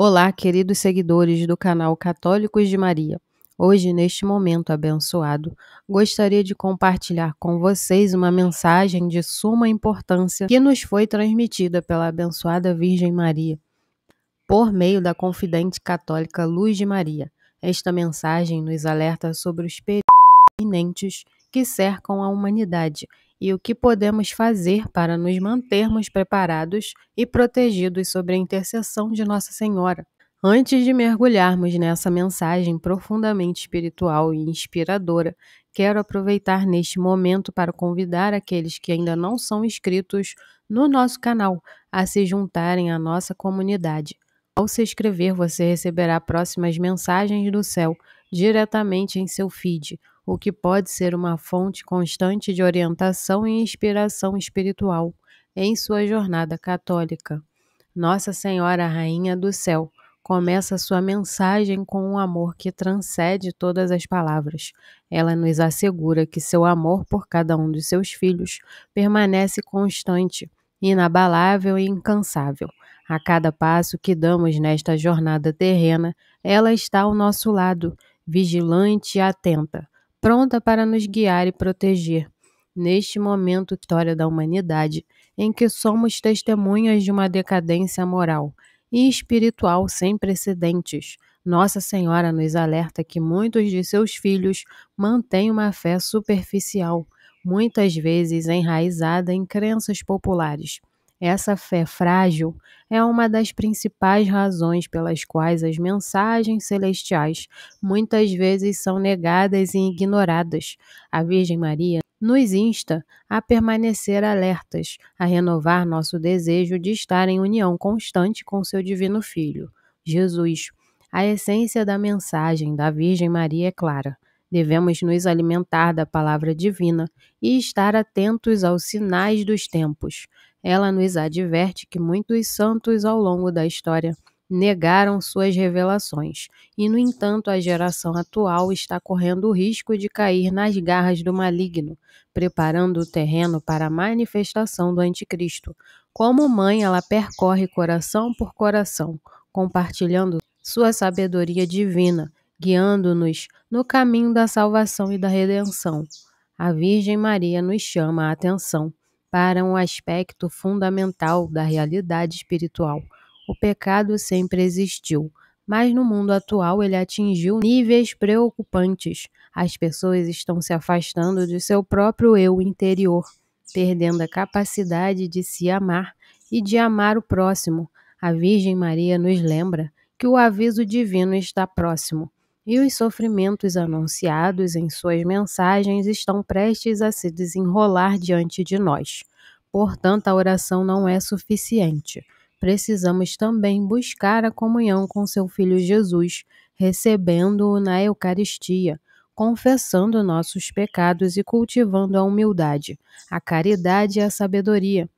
Olá, queridos seguidores do canal Católicos de Maria. Hoje, neste momento abençoado, gostaria de compartilhar com vocês uma mensagem de suma importância que nos foi transmitida pela abençoada Virgem Maria, por meio da confidente católica Luz de Maria. Esta mensagem nos alerta sobre os perigos iminentes que cercam a humanidade e o que podemos fazer para nos mantermos preparados e protegidos sobre a intercessão de Nossa Senhora. Antes de mergulharmos nessa mensagem profundamente espiritual e inspiradora, quero aproveitar neste momento para convidar aqueles que ainda não são inscritos no nosso canal a se juntarem à nossa comunidade. Ao se inscrever, você receberá próximas mensagens do céu diretamente em seu feed o que pode ser uma fonte constante de orientação e inspiração espiritual em sua jornada católica. Nossa Senhora Rainha do Céu começa sua mensagem com um amor que transcende todas as palavras. Ela nos assegura que seu amor por cada um de seus filhos permanece constante, inabalável e incansável. A cada passo que damos nesta jornada terrena, ela está ao nosso lado, vigilante e atenta pronta para nos guiar e proteger. Neste momento história da humanidade, em que somos testemunhas de uma decadência moral e espiritual sem precedentes, Nossa Senhora nos alerta que muitos de seus filhos mantêm uma fé superficial, muitas vezes enraizada em crenças populares essa fé frágil é uma das principais razões pelas quais as mensagens celestiais muitas vezes são negadas e ignoradas. A Virgem Maria nos insta a permanecer alertas, a renovar nosso desejo de estar em união constante com seu Divino Filho, Jesus. A essência da mensagem da Virgem Maria é clara. Devemos nos alimentar da palavra divina e estar atentos aos sinais dos tempos ela nos adverte que muitos santos ao longo da história negaram suas revelações, e, no entanto, a geração atual está correndo o risco de cair nas garras do maligno, preparando o terreno para a manifestação do Anticristo. Como mãe, ela percorre coração por coração, compartilhando sua sabedoria divina, guiando-nos no caminho da salvação e da redenção. A Virgem Maria nos chama a atenção para um aspecto fundamental da realidade espiritual. O pecado sempre existiu, mas no mundo atual ele atingiu níveis preocupantes. As pessoas estão se afastando de seu próprio eu interior, perdendo a capacidade de se amar e de amar o próximo. A Virgem Maria nos lembra que o aviso divino está próximo e os sofrimentos anunciados em suas mensagens estão prestes a se desenrolar diante de nós. Portanto, a oração não é suficiente. Precisamos também buscar a comunhão com seu Filho Jesus, recebendo-o na Eucaristia, confessando nossos pecados e cultivando a humildade, a caridade e a sabedoria.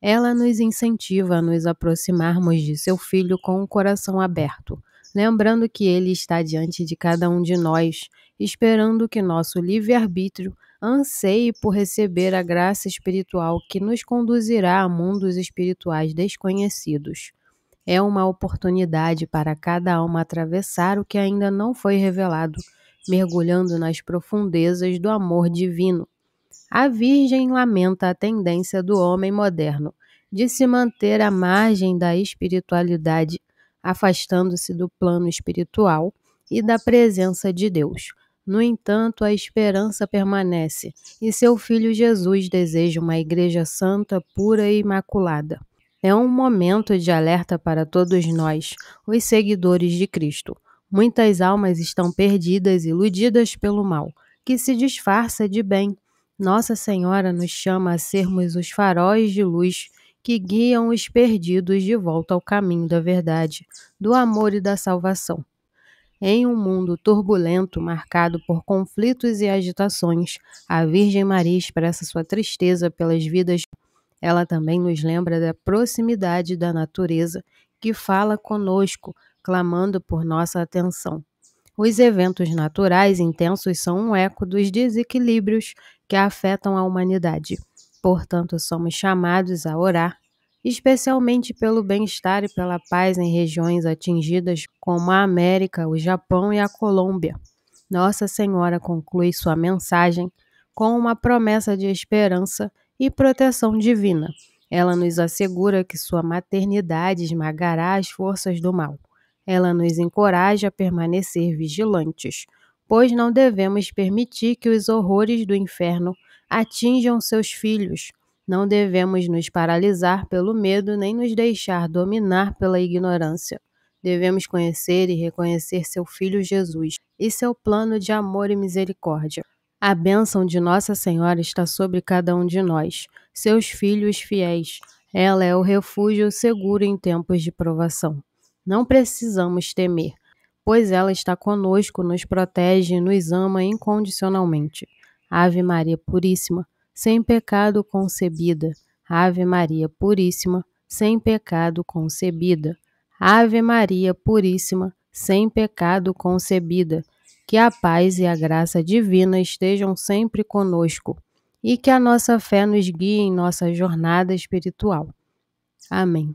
Ela nos incentiva a nos aproximarmos de seu Filho com o coração aberto lembrando que Ele está diante de cada um de nós, esperando que nosso livre-arbítrio anseie por receber a graça espiritual que nos conduzirá a mundos espirituais desconhecidos. É uma oportunidade para cada alma atravessar o que ainda não foi revelado, mergulhando nas profundezas do amor divino. A Virgem lamenta a tendência do homem moderno de se manter à margem da espiritualidade afastando-se do plano espiritual e da presença de Deus. No entanto, a esperança permanece, e seu filho Jesus deseja uma igreja santa, pura e imaculada. É um momento de alerta para todos nós, os seguidores de Cristo. Muitas almas estão perdidas, iludidas pelo mal, que se disfarça de bem. Nossa Senhora nos chama a sermos os faróis de luz que guiam os perdidos de volta ao caminho da verdade, do amor e da salvação. Em um mundo turbulento, marcado por conflitos e agitações, a Virgem Maria expressa sua tristeza pelas vidas. Ela também nos lembra da proximidade da natureza que fala conosco, clamando por nossa atenção. Os eventos naturais intensos são um eco dos desequilíbrios que afetam a humanidade portanto, somos chamados a orar, especialmente pelo bem-estar e pela paz em regiões atingidas como a América, o Japão e a Colômbia. Nossa Senhora conclui sua mensagem com uma promessa de esperança e proteção divina. Ela nos assegura que sua maternidade esmagará as forças do mal. Ela nos encoraja a permanecer vigilantes, pois não devemos permitir que os horrores do inferno atinjam seus filhos. Não devemos nos paralisar pelo medo nem nos deixar dominar pela ignorância. Devemos conhecer e reconhecer seu Filho Jesus e seu plano de amor e misericórdia. A bênção de Nossa Senhora está sobre cada um de nós, seus filhos fiéis. Ela é o refúgio seguro em tempos de provação. Não precisamos temer, pois ela está conosco, nos protege e nos ama incondicionalmente. Ave Maria Puríssima, sem pecado concebida. Ave Maria Puríssima, sem pecado concebida. Ave Maria Puríssima, sem pecado concebida. Que a paz e a graça divina estejam sempre conosco e que a nossa fé nos guie em nossa jornada espiritual. Amém.